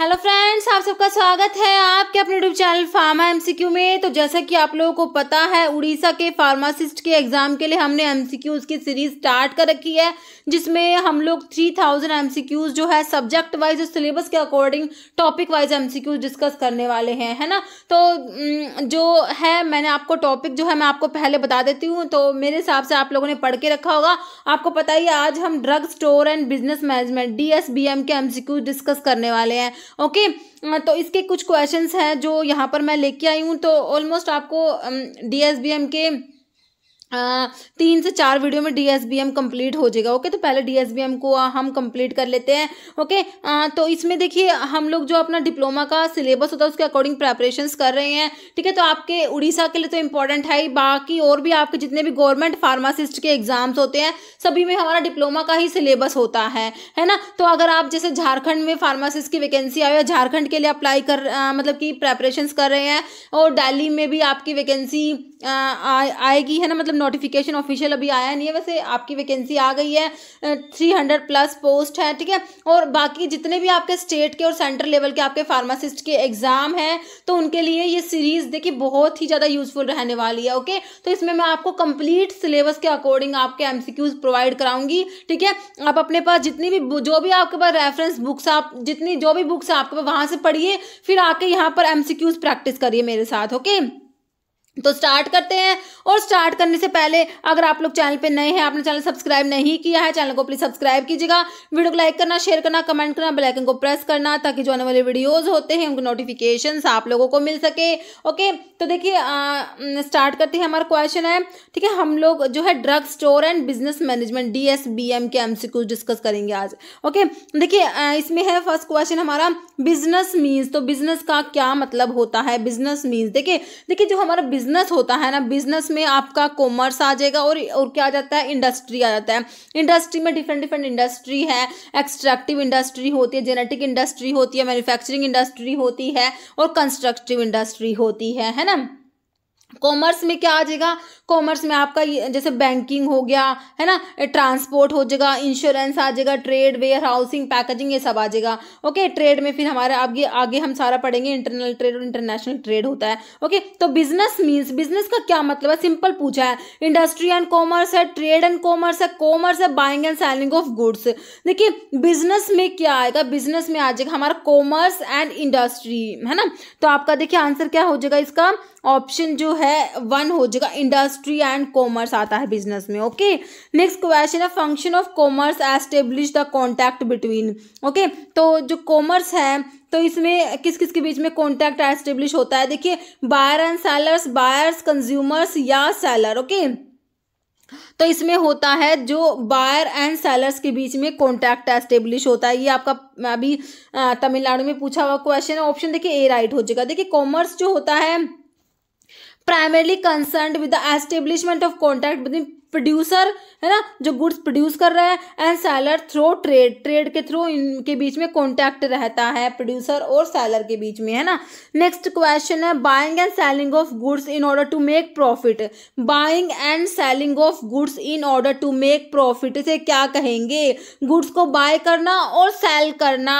Hello friends आप सबका स्वागत है आपके अपने यूट्यूब चैनल फार्मा एमसीक्यू में तो जैसा कि आप लोगों को पता है उड़ीसा के फार्मासिस्ट के एग्ज़ाम के लिए हमने एमसीक्यूज की सीरीज स्टार्ट कर रखी है जिसमें हम लोग थ्री थाउजेंड एमसीक्यूज जो है सब्जेक्ट वाइज और सिलेबस के according topic wise MCQs discuss करने वाले हैं है ना तो जो है मैंने आपको टॉपिक जो है मैं आपको पहले बता देती हूँ तो मेरे हिसाब से आप लोगों ने पढ़ के रखा होगा आपको पता ही आज हम drug store and business management D K M discuss करने वाले हैं ओके तो इसके कुछ क्वेश्चंस हैं जो यहाँ पर मैं लेके आई हूँ तो ऑलमोस्ट आपको डी के तीन से चार वीडियो में D S B M complete हो जाएगा ओके तो पहले डी एस बी एम को हम कंप्लीट कर लेते हैं ओके आ, तो इसमें देखिए हम लोग जो अपना डिप्लोमा का सिलेबस होता है उसके अकॉर्डिंग प्रेपरेशंस कर रहे हैं ठीक है तो आपके उड़ीसा के लिए तो इंपॉर्टेंट है ही बाकी और भी आपके जितने भी गवर्नमेंट फार्मासिस्ट के एग्जाम्स होते हैं सभी में हमारा डिप्लोमा का ही सिलेबस होता है है ना तो अगर आप जैसे झारखंड में फार्मासिस्ट की वैकेंसी आई है झारखंड के लिए अप्लाई कर आ, मतलब कि प्रेपरेशंस कर रहे हैं और डेली में भी आपकी वैकेंसी आएगी है ना मतलब नोटिफिकेशन ऑफिशियल अभी आया नहीं है वैसे आपकी वैकेंसी आ गई है थ्री हंड्रेड प्लस पोस्ट है ठीक है और बाकी जितने भी आपके स्टेट के और सेंट्रल लेवल के आपके फार्मासिस्ट के एग्ज़ाम हैं तो उनके लिए ये सीरीज़ देखिए बहुत ही ज़्यादा यूज़फुल रहने वाली है ओके तो इसमें मैं आपको कंप्लीट सिलेबस के अकॉर्डिंग आपके एम प्रोवाइड कराऊंगी ठीक है आप अपने पास जितनी भी जो भी आपके पास रेफरेंस बुक्स आप जितनी जो भी बुक्स आपके पास वहाँ से पढ़िए फिर आके यहाँ पर एम प्रैक्टिस करिए मेरे साथ ओके okay? तो स्टार्ट करते हैं और स्टार्ट करने से पहले अगर आप लोग चैनल पे नए हैं आपने चैनल सब्सक्राइब नहीं किया है चैनल को प्लीज सब्सक्राइब कीजिएगा वीडियो को लाइक करना शेयर करना कमेंट करना बेल आइकन को प्रेस करना ताकि जो आने वाले वीडियोस होते हैं उनके नोटिफिकेशन आप लोगों को मिल सके ओके तो देखिए स्टार्ट करते हैं हमारा क्वेश्चन है ठीक है हम लोग जो है drug store and business management D K M discuss करेंगे आज ओके देखिए इसमें है फर्स्ट क्वेश्चन हमारा बिजनेस मीन्स तो बिजनेस का क्या मतलब होता है बिजनेस मीन्स देखिए देखिए जो हमारा बिजनेस होता है ना बिजनेस में आपका कॉमर्स आ जाएगा और और क्या आ जाता है इंडस्ट्री आ जाता है इंडस्ट्री में डिफरेंट डिफरेंट इंडस्ट्री है एक्सट्रैक्टिव इंडस्ट्री होती है जेनेटिक इंडस्ट्री होती है मैन्युफैक्चरिंग इंडस्ट्री होती है और कंस्ट्रक्टिव इंडस्ट्री होती है है ना कॉमर्स में क्या आ जाएगा कॉमर्स में आपका जैसे बैंकिंग हो गया है ना ट्रांसपोर्ट हो जाएगा इंश्योरेंस आ जाएगा ट्रेड वेयर हाउसिंग पैकेजिंग ये सब आ जाएगा ओके ट्रेड में फिर हमारे आगे आगे हम सारा पढ़ेंगे इंटरनल ट्रेड और इंटरनेशनल ट्रेड होता है ओके तो बिजनेस मीन्स बिजनेस का क्या मतलब है सिंपल पूछा है इंडस्ट्री एंड कॉमर्स है ट्रेड एंड कॉमर्स है कॉमर्स है buying and selling of goods देखिए बिजनेस में क्या आएगा बिजनेस में आ जाएगा हमारा कॉमर्स एंड इंडस्ट्री है ना तो आपका देखिए आंसर क्या हो जाएगा इसका ऑप्शन जो है वन हो जाएगा इंडस्ट्री एंड कॉमर्स आता है बिजनेस में ओके नेक्स्ट क्वेश्चन है function of commerce establish the contact between okay तो जो कॉमर्स है तो इसमें किस किस के बीच में कॉन्टैक्ट एस्टेब्लिश होता है देखिए buyer and sellers buyers consumers या सेलर ओके तो इसमें होता है जो बायर एंड सेलर्स के बीच में कॉन्टैक्ट एस्टेब्लिश होता है ये आपका अभी तमिलनाडु में पूछा हुआ क्वेश्चन है ऑप्शन देखिए ए राइट हो जाएगा देखिए कॉमर्स जो होता है primarily concerned with the establishment of contact between producer है ना जो गुड्स प्रोड्यूस कर रहा है and seller through trade trade के थ्रू इनके बीच में कॉन्टैक्ट रहता है प्रोड्यूसर और सेलर के बीच में है ना नेक्स्ट क्वेश्चन है buying and selling of goods in order to make profit buying and selling of goods in order to make profit इसे क्या कहेंगे गुड्स को बाय करना और सेल करना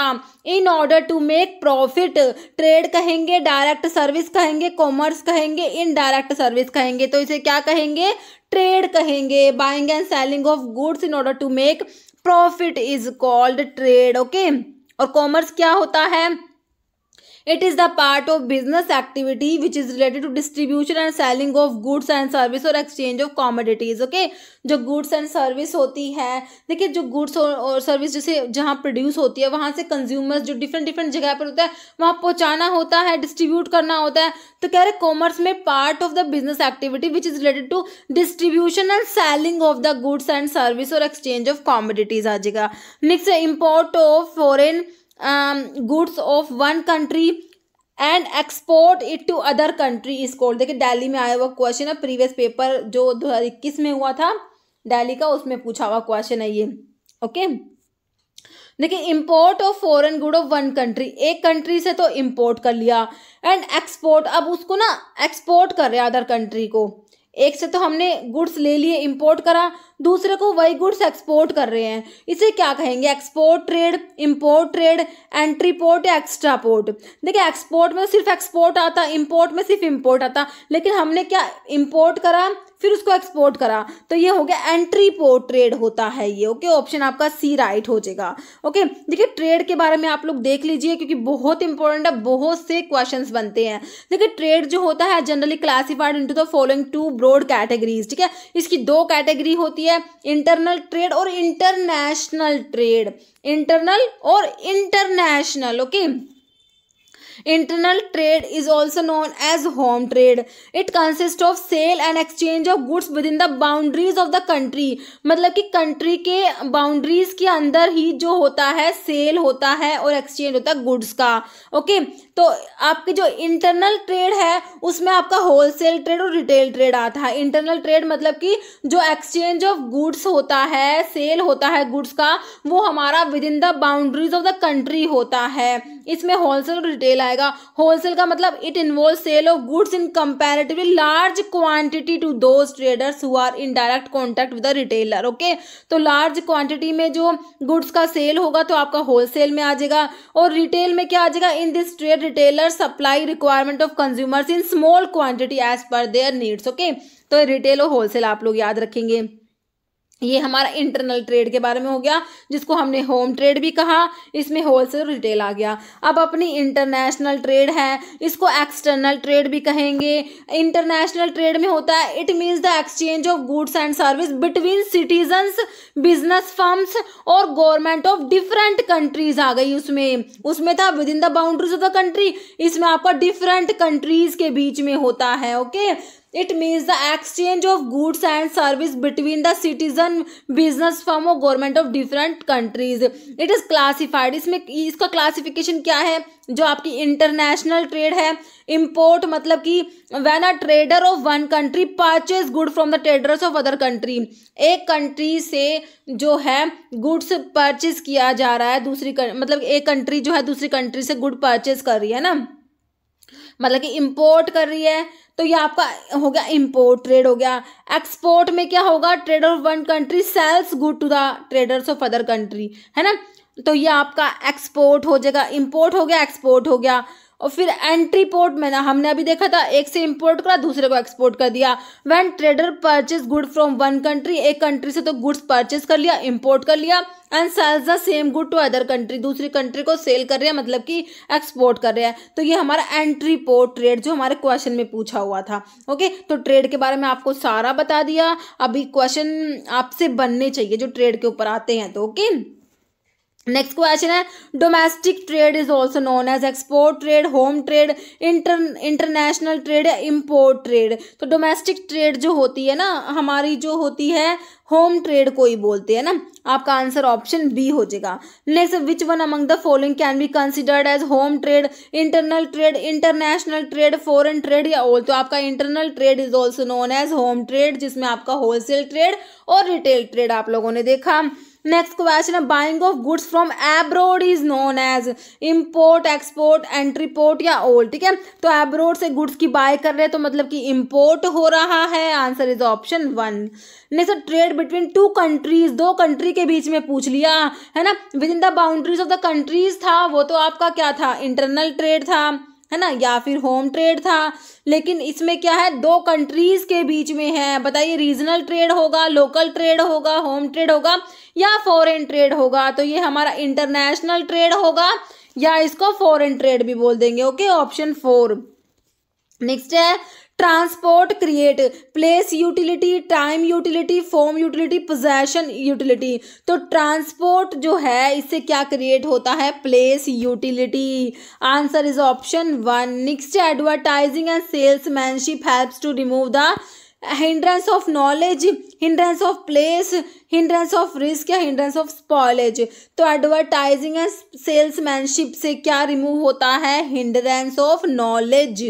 in order to make profit trade कहेंगे direct service कहेंगे commerce कहेंगे इनडायरेक्ट सर्विस कहेंगे तो इसे क्या कहेंगे ट्रेड कहेंगे buying and selling of goods in order to make profit is called trade okay और कॉमर्स क्या होता है it is the part of business activity which is related to distribution and selling of goods and service और exchange of commodities okay जो goods and service होती है देखिए जो गुड्स और सर्विस जैसे जहाँ प्रोड्यूस होती है वहाँ से कंज्यूमर्स जो डिफरेंट डिफरेंट जगह पर होता है वहाँ पहुँचाना होता है डिस्ट्रीब्यूट करना होता है तो कह रहे कॉमर्स में part of the business activity which is related to distribution and selling of the goods and service और एक्सचेंज ऑफ कॉमोडिटीज आ जाएगा next import of foreign goods of one country and export it to other country is called देखिए दिल्ली में आया हुआ question है previous paper जो दो हज़ार इक्कीस में हुआ था दिल्ली का उसमें पूछा हुआ क्वेश्चन है ये ओके देखिए import of foreign good of one country एक कंट्री से तो इम्पोर्ट कर लिया एंड एक्सपोर्ट अब उसको ना एक्सपोर्ट कर रहे अदर कंट्री को एक से तो हमने गुड्स ले लिए इंपोर्ट करा दूसरे को वही गुड्स एक्सपोर्ट कर रहे हैं इसे क्या कहेंगे export trade import trade entry port या एक्स्ट्रा पोर्ट देखिए एक्सपोर्ट में सिर्फ एक्सपोर्ट आता इंपोर्ट में सिर्फ इंपोर्ट आता लेकिन हमने क्या इंपोर्ट करा फिर उसको एक्सपोर्ट करा तो ये हो गया एंट्री पोर्ट ट्रेड होता है ये ओके ऑप्शन आपका सी राइट हो जाएगा ओके देखिए ट्रेड के बारे में आप लोग देख लीजिए क्योंकि बहुत इंपॉर्टेंट है बहुत से क्वेश्चन बनते हैं देखिए ट्रेड जो होता है generally classified into the following two broad categories ठीक है इसकी दो कैटेगरी होती है इंटरनल ट्रेड और इंटरनेशनल ट्रेड इंटरनल और international okay okay? Internal trade is also known as home trade it consist of sale and exchange of goods within the boundaries of the country मतलब कि country के boundaries के अंदर ही जो होता है cell होता है और एक्सचेंज होता है गुड्स का ओके तो आपकी जो इंटरनल ट्रेड है उसमें आपका होलसेल ट्रेड और रिटेल ट्रेड आता है इंटरनल ट्रेड मतलब कि जो एक्सचेंज ऑफ गुड्स होता है सेल होता है गुड्स का वो हमारा within the boundaries of the country होता है इसमें होलसेल और रिटेल आएगा होलसेल का मतलब it involve sale of goods in comparatively large quantity to those traders who are in direct contact with the retailer okay तो large quantity में जो गुड्स का सेल होगा तो आपका होलसेल में आ जाएगा और रिटेल में क्या आ जाएगा in this trade retailer supply requirement of consumers in small quantity as per their needs okay तो रिटेल और होलसेल आप लोग याद रखेंगे ये हमारा इंटरनल ट्रेड के बारे में हो गया जिसको हमने होम ट्रेड भी कहा इसमें होलसेल रिटेल आ गया अब अपनी इंटरनेशनल ट्रेड है इसको एक्सटर्नल ट्रेड भी कहेंगे इंटरनेशनल ट्रेड में होता है it means the exchange of goods and service between citizens business firms और गवर्नमेंट ऑफ डिफरेंट कंट्रीज आ गई उसमें उसमें था within the boundaries of the country इसमें आपका डिफरेंट कंट्रीज के बीच में होता है okay it means the exchange of goods and service between the citizen business form और government of different countries it is classified इसमें इसका क्लासिफिकेशन क्या है जो आपकी इंटरनेशनल ट्रेड है इम्पोर्ट मतलब कि when a trader of one country purchase good from the traders of other country एक कंट्री से जो है गुड्स परचेज किया जा रहा है दूसरी मतलब एक कंट्री जो है दूसरी कंट्री से गुड परचेज कर रही है ना मतलब कि इम्पोर्ट कर रही है तो ये आपका हो गया इम्पोर्ट ट्रेड हो गया एक्सपोर्ट में क्या होगा trader of one country sells good to the traders of other country है ना तो ये आपका एक्सपोर्ट हो जाएगा इम्पोर्ट हो गया एक्सपोर्ट हो गया और फिर एंट्री पोर्ट में ना हमने अभी देखा था एक से इंपोर्ट करा दूसरे को एक्सपोर्ट कर दिया when trader purchase good from one country एक कंट्री से तो गुड्स परचेज कर लिया इंपोर्ट कर लिया and sells the same good to other country दूसरी कंट्री को सेल कर रहे हैं मतलब कि एक्सपोर्ट कर रहे हैं तो ये हमारा एंट्री पोर्ट ट्रेड जो हमारे क्वेश्चन में पूछा हुआ था ओके तो ट्रेड के बारे में आपको सारा बता दिया अभी क्वेश्चन आपसे बनने चाहिए जो ट्रेड के ऊपर आते हैं तो ओके नेक्स्ट क्वेश्चन है domestic trade is also known as export trade home trade inter international trade या इम्पोर्ट ट्रेड तो डोमेस्टिक ट्रेड जो होती है ना हमारी जो होती है होम ट्रेड को ही बोलते हैं ना आपका आंसर ऑप्शन बी हो जाएगा next which one among the following can be considered as home trade internal trade international trade foreign trade या ऑल तो आपका internal trade is also known as home trade जिसमें आपका होलसेल ट्रेड और retail trade आप लोगों ने देखा नेक्स्ट क्वेश्चन है buying of goods from abroad is known as import export entrepot या ओल्ड ठीक है तो एब्रोड से गुड्स की बाय कर रहे हैं तो मतलब कि इम्पोर्ट हो रहा है answer is option one next trade between two countries दो कंट्री के बीच में पूछ लिया है ना within the boundaries of the countries था वो तो आपका क्या था इंटरनल ट्रेड था है ना या फिर होम ट्रेड था लेकिन इसमें क्या है दो कंट्रीज के बीच में है बताइए रीजनल ट्रेड होगा लोकल ट्रेड होगा होम ट्रेड होगा या फॉरेन ट्रेड होगा तो ये हमारा इंटरनेशनल ट्रेड होगा या इसको फॉरेन ट्रेड भी बोल देंगे ओके ऑप्शन फोर नेक्स्ट है transport create place utility time utility form utility possession utility तो ट्रांसपोर्ट जो है इससे क्या क्रिएट होता है place utility answer is option one next advertising and salesmanship helps to remove the hindrance of knowledge hindrance of place hindrance of risk या hindrance of spoilage तो advertising and salesmanship से क्या रिमूव होता है hindrance of knowledge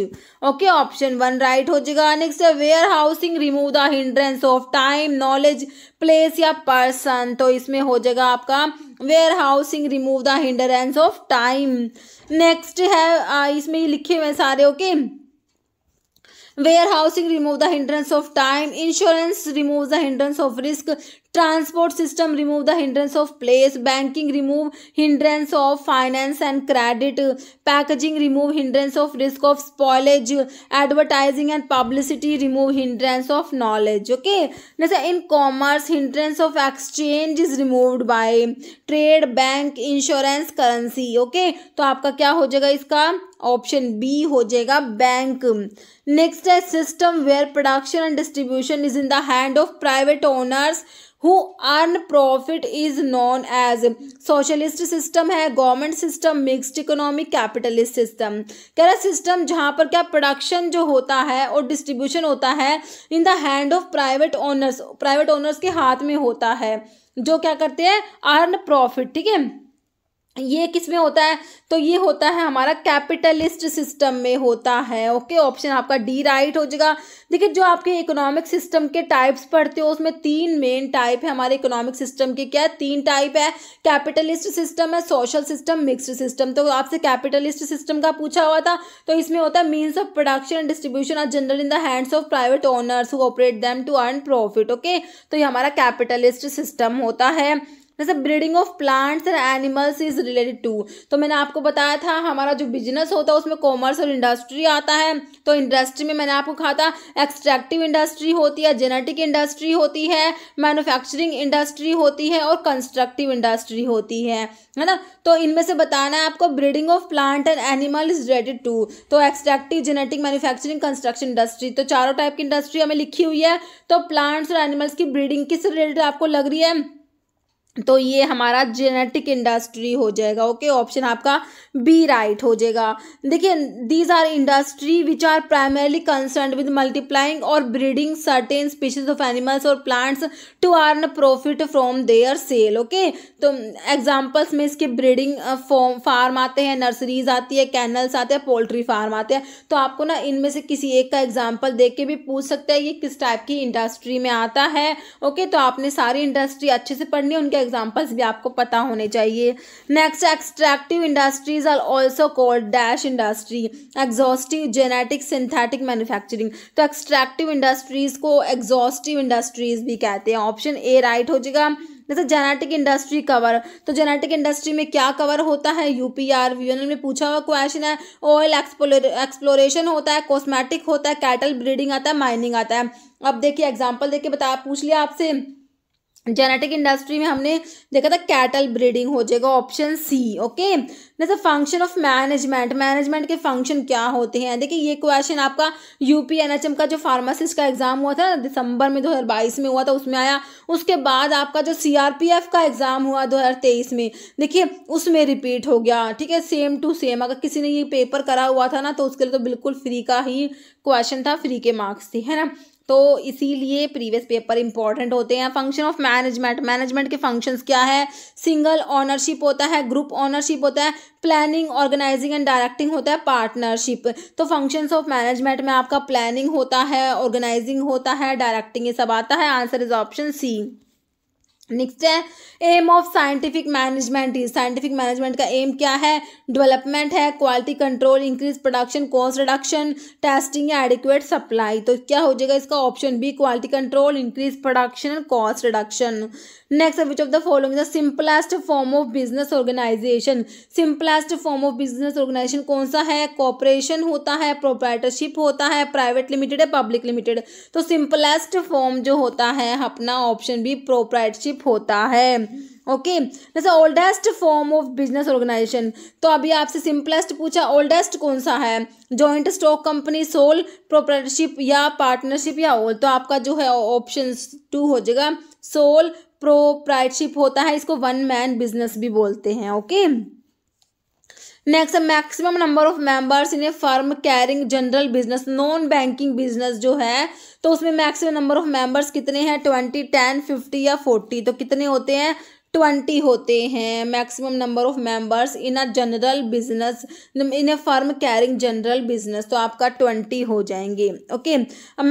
okay option one right हो जाएगा next है warehousing remove the hindrance of time knowledge place या पर्सन तो इसमें हो जाएगा आपका warehousing remove the hindrance of time next है इसमें लिखे हुए सारे okay okay? warehousing remove the hindrance of time insurance removes the hindrance of risk transport system remove the hindrance of place banking remove hindrance of finance and credit packaging remove hindrance of risk of spoilage advertising and publicity remove hindrance of knowledge okay now in commerce hindrance of exchange is removed by trade bank insurance currency okay तो आपका क्या हो जाएगा इसका option B हो जाएगा bank next है system where production and distribution is in the hand of private owners who earn profit is known as socialist system है government system mixed economic capitalist system कह रहा सिस्टम जहाँ पर क्या production जो होता है और डिस्ट्रीब्यूशन होता है in the hand of private owners private owners के हाथ में होता है जो क्या करते हैं अर्न प्रॉफिट ठीक है ये किस में होता है तो ये होता है हमारा कैपिटलिस्ट सिस्टम में होता है ओके ऑप्शन आपका डी राइट हो जाएगा देखिए जो आपके इकोनॉमिक सिस्टम के टाइप्स पढ़ते हो उसमें तीन मेन टाइप है हमारे इकोनॉमिक सिस्टम के क्या है तीन टाइप है कैपिटलिस्ट सिस्टम है सोशल सिस्टम मिक्सड सिस्टम तो आपसे कैपिटलिस्ट सिस्टम का पूछा हुआ था तो इसमें होता है means of production distribution are general in the hands of private owners who operate them to earn profit okay तो ये हमारा कैपिटलिस्ट सिस्टम होता है जैसे breeding of plants and animals is related to तो मैंने आपको बताया था हमारा जो बिजनेस होता है उसमें कॉमर्स और इंडस्ट्री आता है तो इंडस्ट्री में मैंने आपको कहा था एक्सट्रैक्टिव इंडस्ट्री होती है जेनेटिक इंडस्ट्री होती है मैन्युफैक्चरिंग इंडस्ट्री होती है और कंस्ट्रक्टिव इंडस्ट्री होती है है ना तो इनमें से बताना है आपको breeding of plant and animal is related to तो extractive genetic manufacturing construction industry तो चारों टाइप की इंडस्ट्री हमें लिखी हुई है तो प्लांट्स और एनिमल्स की ब्रीडिंग किस रिलेटेड आपको लग रही है तो ये हमारा जेनेटिक इंडस्ट्री हो जाएगा ओके ऑप्शन आपका बी राइट हो जाएगा देखिए these are industry which are primarily concern with multiplying और breeding certain species of animals और plants to earn profit from their sale okay तो एग्जांपल्स में इसके ब्रीडिंग फार्म आते हैं नर्सरीज आती है कैनल्स आते हैं पोल्ट्री फार्म आते हैं तो आपको ना इनमें से किसी एक का एग्जाम्पल देख के भी पूछ सकते हैं ये किस टाइप की इंडस्ट्री में आता है ओके तो आपने सारी इंडस्ट्री अच्छे से पढ़नी है उनके एग्जाम्पल्स भी आपको पता होने चाहिए next extractive industries are also called dash industry exhaustive genetic synthetic manufacturing तो एक्सट्रैक्टिव इंडस्ट्रीज को एग्जॉस्टिव इंडस्ट्रीज भी कहते हैं ऑप्शन ए राइट हो जाएगा जैसे जेनेटिक इंडस्ट्री कवर तो जेनेटिक इंडस्ट्री में क्या कवर होता है यूपीआर वीएनएल में पूछा हुआ क्वेश्चन है ऑयल एक्सप्लोरेशन होता है कॉस्मेटिक होता है कैटल ब्रीडिंग आता है माइनिंग आता है अब देखिए एग्जांपल देखिए बताया पूछ लिया आपसे जेनेटिक इंडस्ट्री में हमने देखा था कैटल ब्रीडिंग हो जाएगा ऑप्शन सी ओके जैसे फंक्शन ऑफ मैनेजमेंट मैनेजमेंट के फंक्शन क्या होते हैं देखिए ये क्वेश्चन आपका यूपी एनएचएम का जो फार्मासिस्ट का एग्जाम हुआ था दिसंबर में 2022 में हुआ था उसमें आया उसके बाद आपका जो सीआरपीएफ का एग्जाम हुआ तेईस में देखिए उसमें रिपीट हो गया ठीक है सेम टू सेम अगर किसी ने ये पेपर करा हुआ था ना तो उसके लिए तो बिल्कुल फ्री का ही क्वेश्चन था फ्री के मार्क्स थे है ना तो इसीलिए प्रीवियस पेपर इंपॉर्टेंट होते हैं फंक्शन ऑफ मैनेजमेंट मैनेजमेंट के फंक्शंस क्या है सिंगल ऑनरशिप होता है ग्रुप ऑनरशिप होता है प्लानिंग ऑर्गेनाइजिंग एंड डायरेक्टिंग होता है पार्टनरशिप तो फंक्शंस ऑफ मैनेजमेंट में आपका प्लानिंग होता है ऑर्गेनाइजिंग होता है डायरेक्टिंग ये सब आता है answer is option C next है aim of scientific management is scientific management का एम क्या है डेवलपमेंट है quality control increase production cost reduction testing या एडिक्वेट सप्लाई तो क्या हो जाएगा इसका option B quality control increase production and cost reduction next which of the following the simplest form of business organisation simplest form of business organisation कौन सा है corporation होता है प्रोप्राइटरशिप होता है प्राइवेट लिमिटेड है पब्लिक लिमिटेड तो simplest form जो होता है अपना ऑप्शन बी प्रोप्राइटरशिप पार्टनरशिप होता है ओके जैसे oldest form of business organisation तो अभी आपसे सिंपलेस्ट पूछा ओल्डेस्ट कौन सा है joint stock company sole proprietorship या पार्टनरशिप या ओल तो आपका जो है ऑप्शन टू हो जाएगा सोल प्रोप्राइटशिप होता है इसको वन मैन बिजनेस भी बोलते हैं okay okay? Next maximum number of members in a firm carrying general business non banking business जो है तो उसमें मैक्सिमम नंबर ऑफ मेंबर्स कितने हैं ट्वेंटी टेन फिफ्टी या फोर्टी तो कितने होते हैं ट्वेंटी होते हैं maximum number of members in a general business in a firm carrying general business तो आपका ट्वेंटी हो जाएंगे okay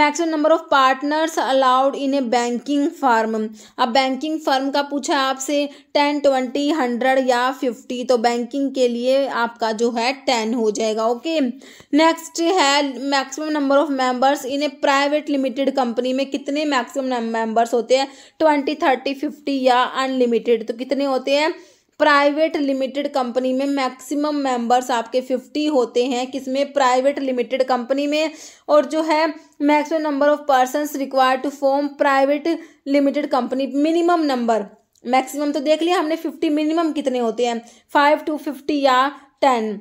maximum number of partners allowed in a banking firm अब बैंकिंग फर्म का पूछा आपसे टेन ट्वेंटी हंड्रेड या फिफ्टी तो बैंकिंग के लिए आपका जो है टेन हो जाएगा ओके नेक्स्ट है maximum number of members in a private limited company में कितने मैक्सिमम मेंबर्स होते हैं ट्वेंटी थर्टी फिफ्टी या अनलिमिटेड लिमिटेड तो कितने होते हैं प्राइवेट लिमिटेड कंपनी में मैक्सिमम मेंबर्स आपके फिफ्टी होते हैं किसमें प्राइवेट लिमिटेड कंपनी में और जो है maximum number of person required to form private limited company minimum number maximum तो देख लिया हमने फिफ्टी मिनिमम कितने होते हैं फाइव टू फिफ्टी या टेन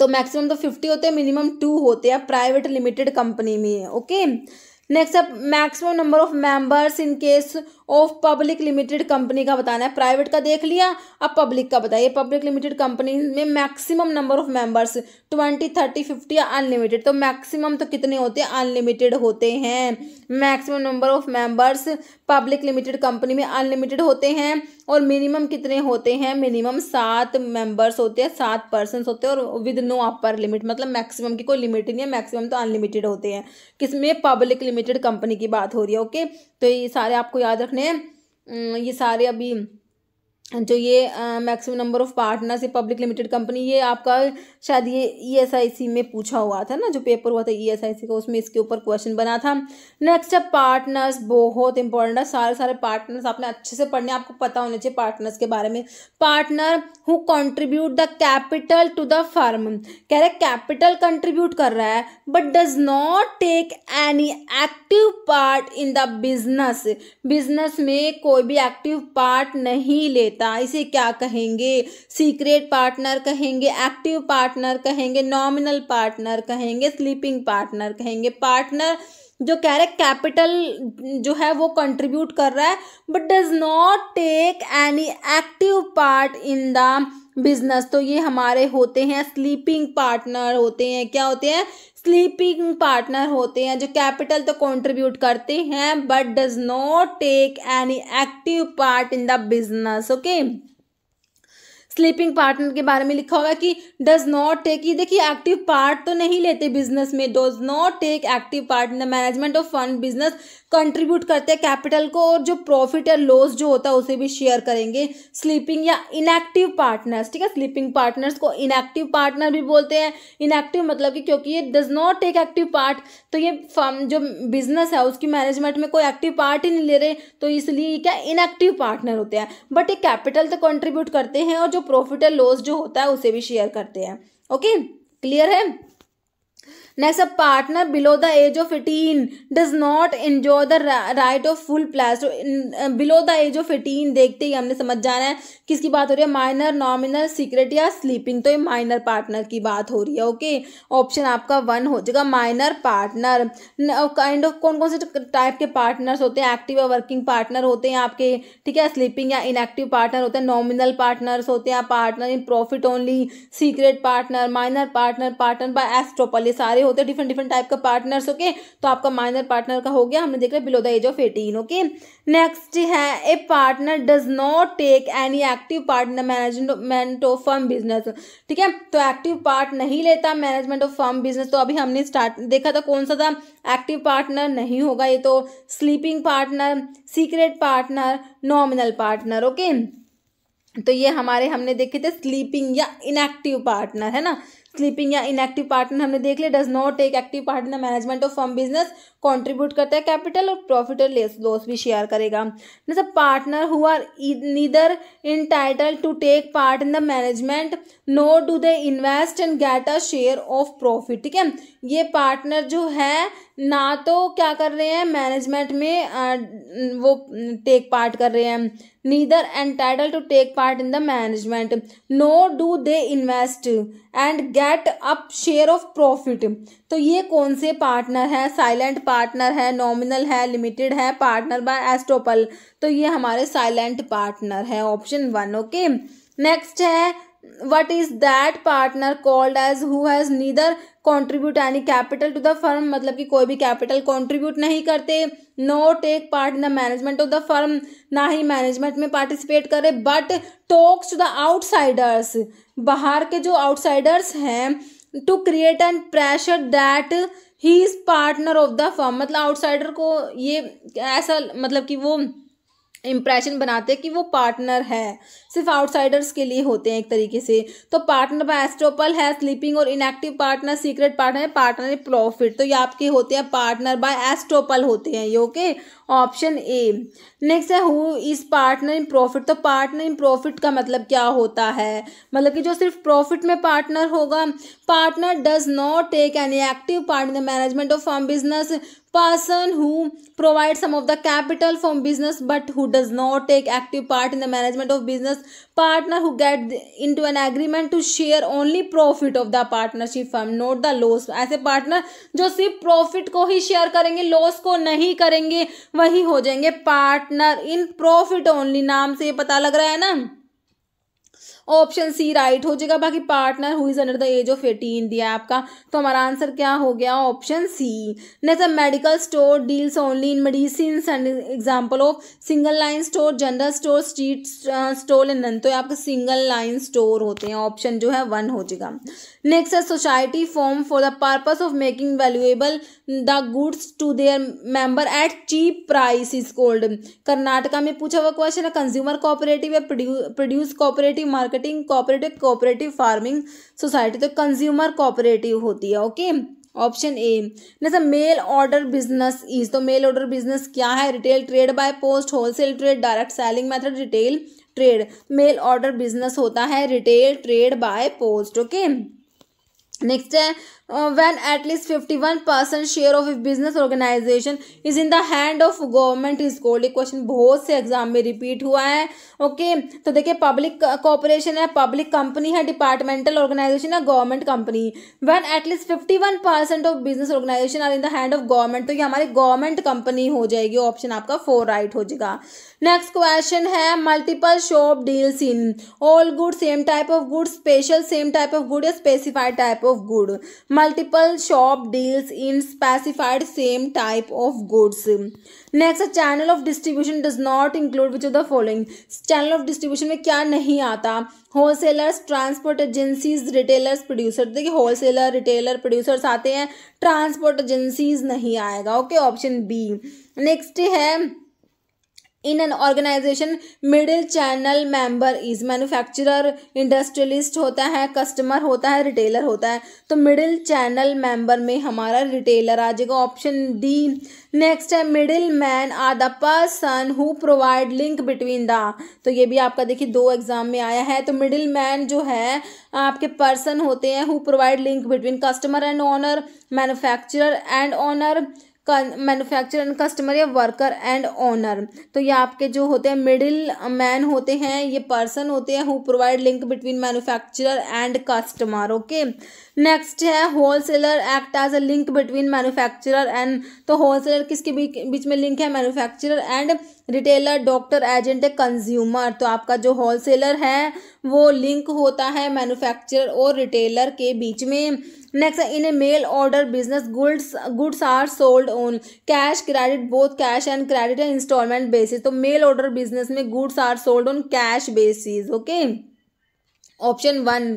तो मैक्सिमम तो फिफ्टी होते हैं मिनिमम टू होते हैं प्राइवेट लिमिटेड कंपनी में ओके नेक्स्ट अब maximum number of members in case of public limited company का बताना है प्राइवेट का देख लिया अब पब्लिक का बताइए पब्लिक लिमिटेड कंपनी में maximum number of members twenty thirty fifty या अनलिमिटेड तो मैक्सिमम तो कितने होते हैं अनलिमिटेड होते हैं maximum number of members public limited company में अनलिमिटेड होते हैं और मिनिमम कितने होते हैं मिनिमम सात मेंबर्स होते हैं सात पर्सन होते हैं और विद नो अपर लिमिट मतलब मैक्सिमम की कोई लिमिट नहीं है मैक्सिमम तो अनलिमिटेड होते हैं किसमें पब्लिक लिमिटेड कंपनी की बात हो रही है ओके तो ये सारे आपको याद रखने हैं ये सारे अभी जो तो ये मैक्सिमम नंबर ऑफ पार्टनर्स ये पब्लिक लिमिटेड कंपनी ये आपका शायद ये ईएसआईसी e में पूछा हुआ था ना जो पेपर हुआ था ईएसआईसी e का उसमें इसके ऊपर क्वेश्चन बना था नेक्स्ट है पार्टनर्स बहुत इंपॉर्टेंट है सारे सारे पार्टनर्स आपने अच्छे से पढ़ने आपको पता होना चाहिए पार्टनर्स के बारे में partner who contribute the capital to the firm कह रहे कैपिटल कंट्रीब्यूट कर रहा है but does not take any active part in the business business में कोई भी एक्टिव पार्ट नहीं लेता देता इसे क्या कहेंगे सीक्रेट पार्टनर कहेंगे एक्टिव पार्टनर कहेंगे नॉमिनल पार्टनर कहेंगे स्लीपिंग पार्टनर कहेंगे पार्टनर जो कह रहे कैपिटल जो है वो कंट्रीब्यूट कर रहा है but does not take any active part in the business तो ये हमारे होते हैं स्लीपिंग पार्टनर होते हैं क्या होते हैं स्लीपिंग पार्टनर होते हैं जो कैपिटल तो कंट्रीब्यूट करते हैं but does not take any active part in the business okay sleeping partner के बारे में लिखा होगा कि डज नॉट टेक ये देखिए एक्टिव पार्ट तो नहीं लेते बिजनेस में does not take active part in the management of fund business contribute करते हैं कैपिटल को और जो प्रॉफिट या लॉस जो होता है उसे भी शेयर करेंगे स्लीपिंग या इनएक्टिव पार्टनर्स ठीक है स्लीपिंग पार्टनर्स को इनएक्टिव पार्टनर भी बोलते हैं इनएक्टिव मतलब कि क्योंकि ये does not take active part तो ये फर्म जो बिजनेस है उसकी मैनेजमेंट में कोई एक्टिव पार्ट ही नहीं ले रहे तो इसलिए क्या इनएक्टिव पार्टनर होते हैं बट ये कैपिटल तो कंट्रीब्यूट करते हैं और जो प्रॉफिट एंड लॉस जो होता है उसे भी शेयर करते हैं ओके क्लियर है नेक्स्ट अब partner below the age of eighteen does not enjoy the right of full place below the age of eighteen देखते ही हमने समझ जाना है किसकी बात हो रही है माइनर नॉमिनल सीक्रेट या स्लीपिंग तो ये माइनर पार्टनर की बात हो रही है ओके ऑप्शन आपका वन हो जाएगा माइनर पार्टनर काइंड ऑफ कौन कौन से टाइप के पार्टनर्स होते हैं एक्टिव या वर्किंग पार्टनर होते हैं आपके ठीक है स्लीपिंग या इनएक्टिव पार्टनर होते हैं नॉमिनल पार्टनर्स होते हैं partner in profit only secret partner minor partner partner by estoppel ये सारे होते हैं डिफरेंट डिफरेंट टाइप का पार्टनर्स ओके तो आपका माइनर पार्टनर का हो गया हमने देख लिया below the age of eighteen okay next है a partner does not take any active part in the management of firm business ठीक है तो एक्टिव पार्ट नहीं लेता मैनेजमेंट ऑफ फर्म बिजनेस तो अभी हमने स्टार्ट देखा था कौन सा था एक्टिव पार्टनर नहीं होगा ये तो sleeping partner secret partner nominal partner okay तो ये हमारे हमने देखे थे स्लीपिंग या इनएक्टिव पार्टनर है ना स्लीपिंग या इनएक्टिव पार्टनर हमने देख लिया does not take active part in the management of firm business contribute करता है कैपिटल और प्रॉफिट और लॉस भी शेयर करेगा मतलब partner who are neither entitled to take part in the management no do they invest and get a share of profit ठीक है ये पार्टनर जो है ना तो क्या कर रहे हैं मैनेजमेंट में आ, वो टेक पार्ट कर रहे हैं neither entitled to take part in the management nor do they invest and get up share of profit तो ये कौन से पार्टनर है साइलेंट पार्टनर है नॉमिनल है लिमिटेड है पार्टनर बाय एस्टोपल तो ये हमारे साइलेंट पार्टनर है ऑप्शन वन ओके नेक्स्ट है what is that partner called as who has neither contribute any capital to the firm मतलब कि कोई भी capital contribute नहीं करते no take part in the management of the firm ना ही management में participate करे but talks to the outsiders बाहर के जो outsiders हैं to create an pressure that he is partner of the firm मतलब outsider को ये ऐसा मतलब कि वो इम्प्रेशन बनाते हैं कि वो पार्टनर है सिर्फ आउटसाइडर्स के लिए होते हैं एक तरीके से तो पार्टनर बाय एस्ट्रोपल है स्लीपिंग और inactive partner secret partner partner profit तो ये आपके होते हैं पार्टनर बाय एस्ट्रोपल होते हैं ये ओके ऑप्शन ए नेक्स्ट है who is partner in profit तो पार्टनर इन प्रॉफिट का मतलब क्या होता है मतलब कि जो सिर्फ प्रॉफिट में पार्टनर होगा partner does not take any active part in the management of firm business person who provide some of the capital firm business but who does not take active part in the management of business partner who get into an agreement to share only profit of the partnership firm not the loss ऐसे partner जो सिर्फ profit को ही share करेंगे loss को नहीं करेंगे वही हो जाएंगे partner in profit only नाम से पता लग रहा है ना ऑप्शन सी राइट हो जाएगा बाकी partner who is under the age of eighteen दिया आपका तो हमारा आंसर क्या हो गया option C next medical store deals only in medicine and example of single line store general store street store इन तो आपके सिंगल लाइन स्टोर होते हैं ऑप्शन जो है वन हो जाएगा नेक्स्ट है society form for the purpose of making valuable the goods to their member at cheap price is called Karnataka में पूछा हुआ क्वेश्चन है कंज्यूमर कोऑपरेटिव या produce cooperative market marketing cooperative cooperative farming society तो consumer cooperative होती है okay option A जैसे mail order business is तो मेल ऑर्डर बिजनेस क्या है retail trade by post wholesale trade direct selling method retail trade mail order business होता है retail trade by post okay next है when at least fifty one percent share of business organisation is in the hand of government is is ये question बहुत से exam में repeat हुआ है okay okay, तो देखिए पब्लिक कॉपोरेशन uh, है पब्लिक कंपनी है डिपार्टमेंटल ऑर्गेनाइजेशन है government company when at least fifty one percent of business organisation are in the of government तो ये हमारी गवर्नमेंट कंपनी हो जाएगी ऑप्शन आपका फोर राइट हो जाएगा नेक्स्ट क्वेश्चन है multiple shop deals in all good same type of good special same type of good या specified type of good multiple shop deals in specified same type of goods next channel of distribution does not include which of the following channel of distribution में क्या नहीं आता wholesalers transport agencies retailers producer देखिए wholesaler retailer producers आते हैं transport agencies नहीं आएगा okay option B next है in an organisation middle channel member is manufacturer industrialist होता है कस्टमर होता है रिटेलर होता है तो मिडिल चैनल मेंबर में हमारा रिटेलर आ जाएगा ऑप्शन डी नेक्स्ट है middle man are the person who provide link between the तो ये भी आपका देखिए दो एग्जाम में आया है तो मिडिल मैन जो है आपके पर्सन होते हैं who provide link between customer and owner manufacturer and owner manufacture and customer या वर्कर एंड ओनर तो ये आपके जो होते हैं मिडिल मैन होते हैं ये पर्सन होते हैं who provide link between manufacturer and customer okay next है wholesaler act as a link between manufacturer and तो होलसेलर किसके बीच में लिंक है manufacturer and retailer doctor agent consumer तो आपका जो होलसेलर है वो लिंक होता है मैन्युफैक्चरर और रिटेलर के बीच में next in a mail order business goods goods are sold on cash credit both cash and credit instalment basis तो मेल ऑर्डर बिजनेस में goods are sold on cash basis okay okay? Option one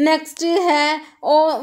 next है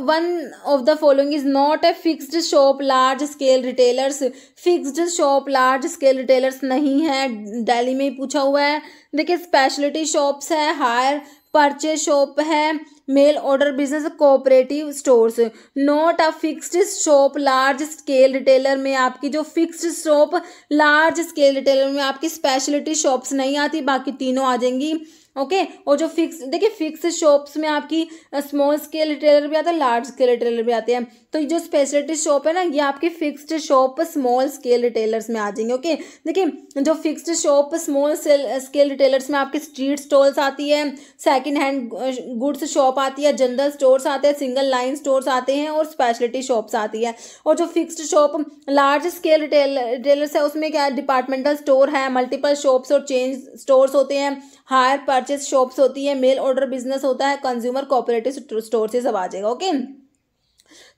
one of the following is not a fixed shop large scale retailers fixed shop large scale retailers नहीं है दिल्ली में पूछा हुआ है देखिए speciality shops है हायर परचेज शॉप है mail order business cooperative stores not a fixed shop large scale retailer में आपकी जो fixed shop large scale retailer में आपकी स्पेशलिटी शॉप्स नहीं आती बाकी तीनों आ जाएंगी ओके okay? और जो फिक्स देखिए फिक्स शॉप्स में आपकी स्मॉल स्केल रिटेलर भी आता है लार्ज स्केल रिटेलर भी आते हैं तो जो स्पेशलिटी शॉप है ना ये आपके fixed shop small scale retailers में आ जाएंगे ओके okay? देखिए जो fixed shop small scale retailers में आपके स्ट्रीट स्टॉल्स आती है सेकेंड हैंड गुड्स शॉप आती है जनरल स्टोर्स आते हैं सिंगल लाइन स्टोर्स आते हैं और स्पेशलिटी शॉप्स आती है और जो fixed shop large scale retail retailers है उसमें क्या डिपार्टमेंटल स्टोर है मल्टीपल शॉप्स और चेंज स्टोर्स होते हैं हायर परचेज शॉप्स होती है मेल ऑर्डर बिजनेस होता है कंज्यूमर कोऑपरेटिव स्टोर से सब आ जाएगा ओके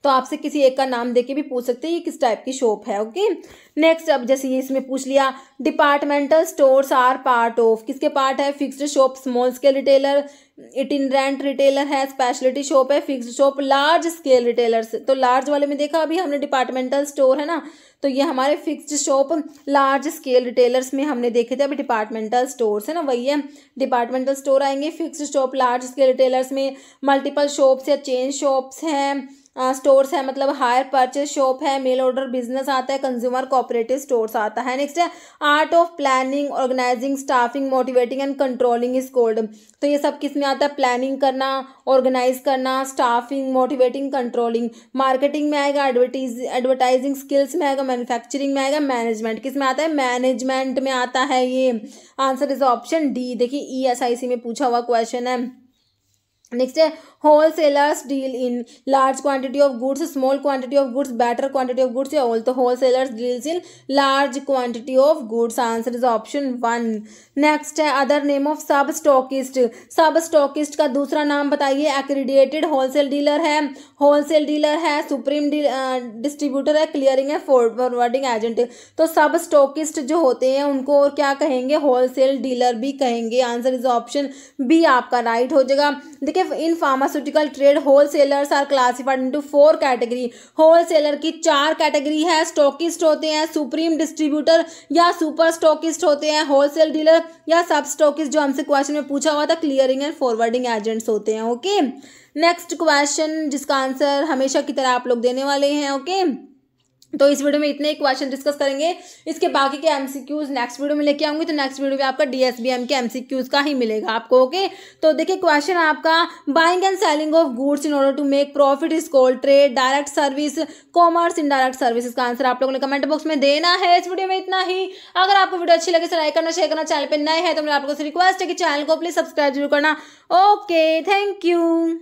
तो आपसे किसी एक का नाम दे के भी पूछ सकते हैं ये किस टाइप की शॉप है ओके नेक्स्ट अब जैसे ये इसमें पूछ लिया departmental stores are part of किसके पार्ट है fixed shop small scale retailer itinerant retailer है स्पेशलिटी शॉप है fixed shop large scale retailers तो लार्ज वाले में देखा अभी हमने डिपार्टमेंटल स्टोर है ना तो ये हमारे fixed shop large scale retailers में हमने देखे थे अभी डिपार्टमेंटल स्टोर्स है ना वही है डिपार्टमेंटल स्टोर आएंगे fixed shop large scale retailers में मल्टीपल शॉप्स या चेन शॉप्स हैं स्टोर्स मतलब है मतलब हायर परचेज शॉप है मेल ऑर्डर बिजनेस आता है कंज्यूमर कोऑपरेटिव स्टोर्स आता है नेक्स्ट है art of planning organising staffing motivating and controlling is called तो ये सब किस में आता है प्लानिंग करना ऑर्गेनाइज करना स्टाफिंग मोटिवेटिंग कंट्रोलिंग मार्केटिंग में आएगा एडवर्टीज एडवर्टाइजिंग स्किल्स में आएगा मैन्युफैक्चरिंग में आएगा मैनेजमेंट किस में आता है मैनेजमेंट में आता है ये आंसर इज ऑप्शन डी देखिए ई एस आई सी में पूछा हुआ क्वेश्चन है नेक्स्ट है wholesalers deal in large quantity of goods small quantity of goods better quantity of goods या all also wholesalers deals in large quantity of goods answer is option one next है other name of sub stockist sub stockist का दूसरा नाम बताइए accredited wholesale dealer है wholesale dealer है supreme distributor है clearing है फॉरवर्डिंग एजेंट तो सब स्टॉकिस्ट जो होते हैं उनको और क्या कहेंगे होलसेल डीलर भी कहेंगे आंसर इज ऑप्शन बी आपका राइट हो जाएगा देखिए in pharma pharmaceutical trade wholesalers are classified into four category wholesaler की चार कैटेगरी है स्टॉकिस्ट होते हैं सुप्रीम डिस्ट्रीब्यूटर या सुपर स्टॉकिस्ट होते हैं होलसेल डीलर या सब स्टॉकिस्ट जो हमसे क्वेश्चन में पूछा हुआ था क्लियरिंग एंड फॉरवर्डिंग एजेंट्स होते हैं ओके नेक्स्ट क्वेश्चन जिसका आंसर हमेशा की तरह आप लोग देने वाले हैं ओके okay? तो इस वीडियो में इतने ही क्वेश्चन डिस्कस करेंगे इसके बाकी के एमसीक्यूज नेक्स्ट वीडियो में लेके आऊंगी तो नेक्स्ट वीडियो में आपका डीएसबीएम के एमसीक्यूज का ही मिलेगा आपको ओके तो देखिए क्वेश्चन आपका buying and selling of goods in order to make profit is called trade direct service commerce indirect service इसका आंसर आप लोगों ने कमेंट बॉक्स में देना है इस वीडियो में इतना ही अगर आपको वीडियो अच्छी लगे तो लाइक करना शेयर करना चैनल पर नए हैं तो मेरे आप लोगों से रिक्वेस्ट है कि चैनल को प्लीज सब्सक्राइब जरूर करना ओके थैंक यू